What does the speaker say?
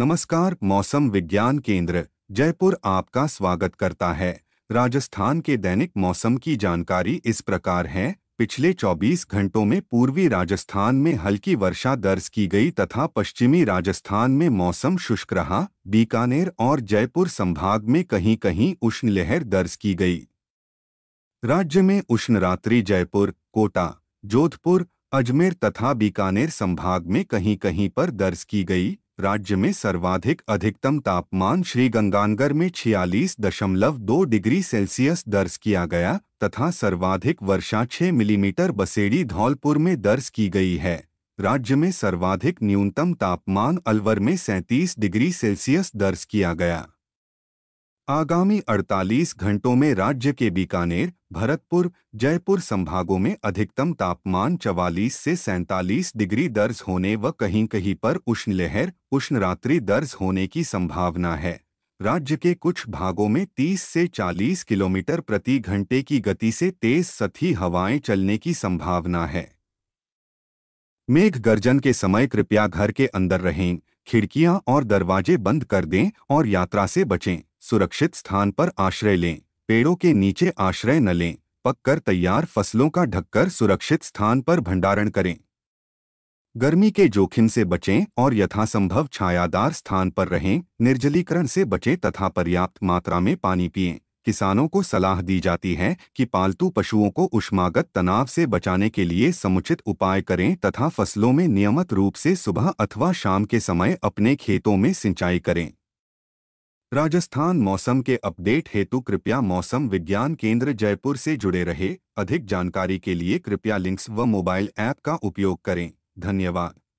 नमस्कार मौसम विज्ञान केंद्र जयपुर आपका स्वागत करता है राजस्थान के दैनिक मौसम की जानकारी इस प्रकार है पिछले 24 घंटों में पूर्वी राजस्थान में हल्की वर्षा दर्ज की गई तथा पश्चिमी राजस्थान में मौसम शुष्क रहा बीकानेर और जयपुर संभाग में कहीं कहीं उष्ण लहर दर्ज की गई राज्य में उष्ण रात्रि जयपुर कोटा जोधपुर अजमेर तथा बीकानेर संभाग में कहीं कहीं पर दर्ज की गई राज्य में सर्वाधिक अधिकतम तापमान श्रीगंगानगर में छियालीस दशमलव दो डिग्री सेल्सियस दर्ज किया गया तथा सर्वाधिक वर्षा 6 मिलीमीटर बसेड़ी धौलपुर में दर्ज की गई है राज्य में सर्वाधिक न्यूनतम तापमान अलवर में सैंतीस डिग्री सेल्सियस दर्ज किया गया आगामी 48 घंटों में राज्य के बीकानेर भरतपुर जयपुर संभागों में अधिकतम तापमान 44 से 47 डिग्री दर्ज होने व कहीं कहीं पर उष्ण लहर उष्ण रात्रि दर्ज होने की संभावना है राज्य के कुछ भागों में 30 से 40 किलोमीटर प्रति घंटे की गति से तेज सती हवाएं चलने की संभावना है मेघ गर्जन के समय कृपया घर के अंदर रहें खिड़कियां और दरवाजे बंद कर दें और यात्रा से बचें सुरक्षित स्थान पर आश्रय लें पेड़ों के नीचे आश्रय न लें पककर तैयार फसलों का ढककर सुरक्षित स्थान पर भंडारण करें गर्मी के जोखिम से बचें और यथासंभव छायादार स्थान पर रहें निर्जलीकरण से बचें तथा पर्याप्त मात्रा में पानी पिएं किसानों को सलाह दी जाती है कि पालतू पशुओं को उष्मागत तनाव से बचाने के लिए समुचित उपाय करें तथा फसलों में नियमित रूप से सुबह अथवा शाम के समय अपने खेतों में सिंचाई करें राजस्थान मौसम के अपडेट हेतु कृपया मौसम विज्ञान केंद्र जयपुर से जुड़े रहे अधिक जानकारी के लिए कृपया लिंक्स व मोबाइल ऐप का उपयोग करें धन्यवाद